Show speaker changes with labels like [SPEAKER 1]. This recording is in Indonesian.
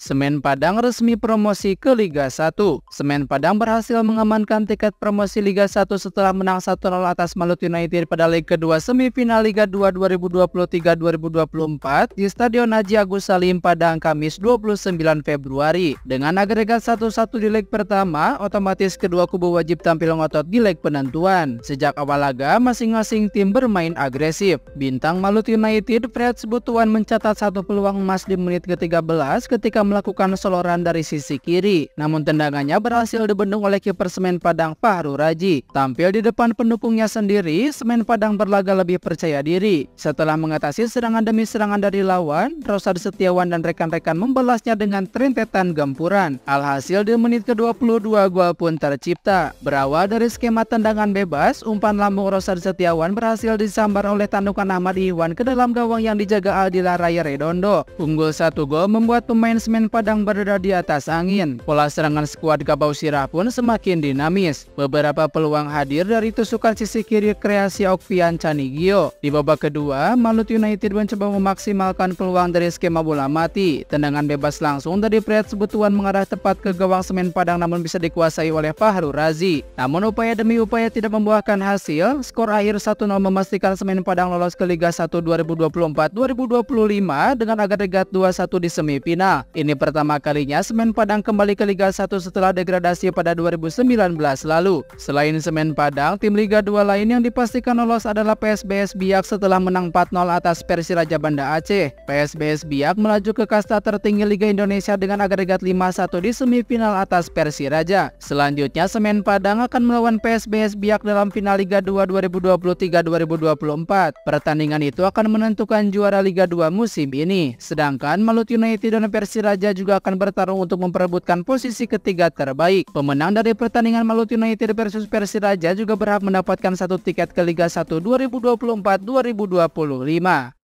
[SPEAKER 1] Semen Padang resmi promosi ke Liga 1. Semen Padang berhasil mengamankan tiket promosi Liga 1 setelah menang 1-0 atas Malut United pada leg kedua semifinal Liga 2 2023-2024 di Stadion Haji Agus Salim Padang Kamis 29 Februari. Dengan agregat 1-1 di leg pertama, otomatis kedua kubu wajib tampil ngotot di leg penentuan. Sejak awal laga, masing-masing tim bermain agresif. Bintang Malut United Fred Sebutuan mencatat satu peluang emas di menit ke-13 ketika melakukan seloran dari sisi kiri, namun tendangannya berhasil dibendung oleh kiper Semen Padang Fahru Raji. Tampil di depan pendukungnya sendiri, Semen Padang berlaga lebih percaya diri. Setelah mengatasi serangan demi serangan dari lawan, Rosar Setiawan dan rekan-rekan membalasnya dengan rentetan gempuran. Alhasil di menit ke-22 gol pun tercipta. Berawal dari skema tendangan bebas, umpan lambung Rosar Setiawan berhasil disambar oleh tandukan Ahmad Iwan ke dalam gawang yang dijaga Aldila Raya Redondo. Unggul satu gol membuat pemain Semen Semen Padang berada di atas angin. Pola serangan skuad Gabau Sirah pun semakin dinamis. Beberapa peluang hadir dari tusukan sisi kiri kreasi Okvian Canigio. Di babak kedua, Malut United mencoba memaksimalkan peluang dari skema bola mati. Tendangan bebas langsung dari Fred Sebutuan mengarah tepat ke gawang Semen Padang namun bisa dikuasai oleh Fahru Razi. Namun upaya demi upaya tidak membuahkan hasil, skor akhir 1-0 memastikan Semen Padang lolos ke Liga 1 2024-2025 dengan agregat 2-1 di semifinal. Ini ini pertama kalinya Semen Padang kembali ke Liga 1 setelah degradasi pada 2019 lalu. Selain Semen Padang, tim Liga 2 lain yang dipastikan lolos adalah PSBS Biak setelah menang 4-0 atas Persiraja Banda Aceh. PSBS Biak melaju ke kasta tertinggi Liga Indonesia dengan agregat 5-1 di semifinal atas Persiraja. Selanjutnya, Semen Padang akan melawan PSBS Biak dalam final Liga 2 2023-2024. Pertandingan itu akan menentukan juara Liga 2 musim ini. Sedangkan Malut United dan Persiraja Raja juga akan bertarung untuk memperebutkan posisi ketiga terbaik. Pemenang dari pertandingan Maluti United versus Persiraja juga berhak mendapatkan satu tiket ke Liga 1 2024-2025.